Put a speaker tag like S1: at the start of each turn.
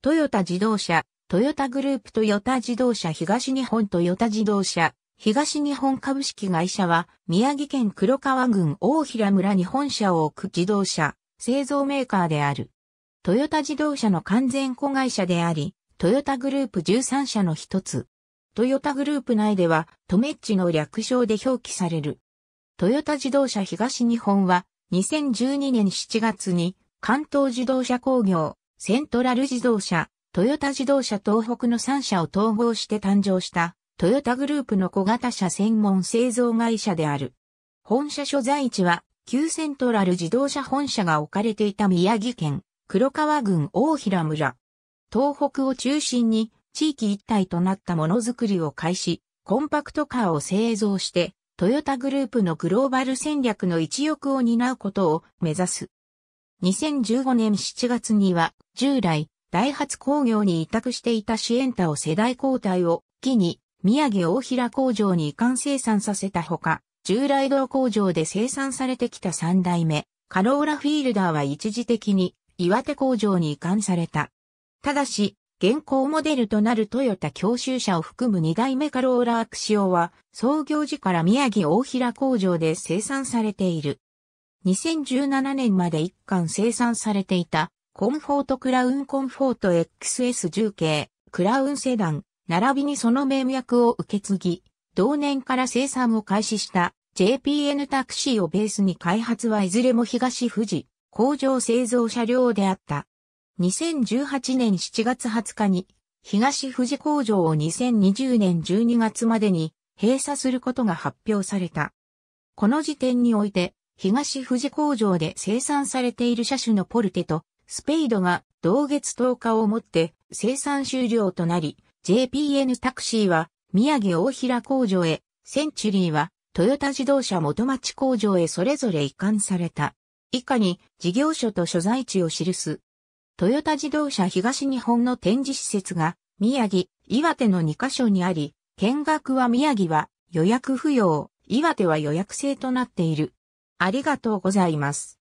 S1: トヨタ自動車、トヨタグループトヨタ自動車東日本トヨタ自動車、東日本株式会社は、宮城県黒川郡大平村に本社を置く自動車、製造メーカーである。トヨタ自動車の完全子会社であり、トヨタグループ13社の一つ。トヨタグループ内では、トメッチの略称で表記される。トヨタ自動車東日本は、2012年7月に、関東自動車工業、セントラル自動車、トヨタ自動車東北の3社を統合して誕生した、トヨタグループの小型車専門製造会社である。本社所在地は、旧セントラル自動車本社が置かれていた宮城県、黒川郡大平村。東北を中心に、地域一体となったものづくりを開始、コンパクトカーを製造して、トヨタグループのグローバル戦略の一翼を担うことを目指す。2015年7月には、従来、ダイハツ工業に委託していたシエンタを世代交代を機に、宮城大平工場に移管生産させたほか、従来道工場で生産されてきた3代目、カローラフィールダーは一時的に岩手工場に移管された。ただし、現行モデルとなるトヨタ教習車を含む2代目カローラアクシオは創業時から宮城大平工場で生産されている。2017年まで一貫生産されていた、コンフォートクラウンコンフォート XS10 系、クラウンセダン、並びにその名脈を受け継ぎ、同年から生産を開始した JPN タクシーをベースに開発はいずれも東富士工場製造車両であった。2018年7月20日に東富士工場を2020年12月までに閉鎖することが発表された。この時点において東富士工場で生産されている車種のポルテとスペイドが同月10日をもって生産終了となり、JPN タクシーは宮城大平工場へ、センチュリーはトヨタ自動車元町工場へそれぞれ移管された。以下に事業所と所在地を記す。トヨタ自動車東日本の展示施設が宮城、岩手の2カ所にあり、見学は宮城は予約不要、岩手は予約制となっている。ありがとうございます。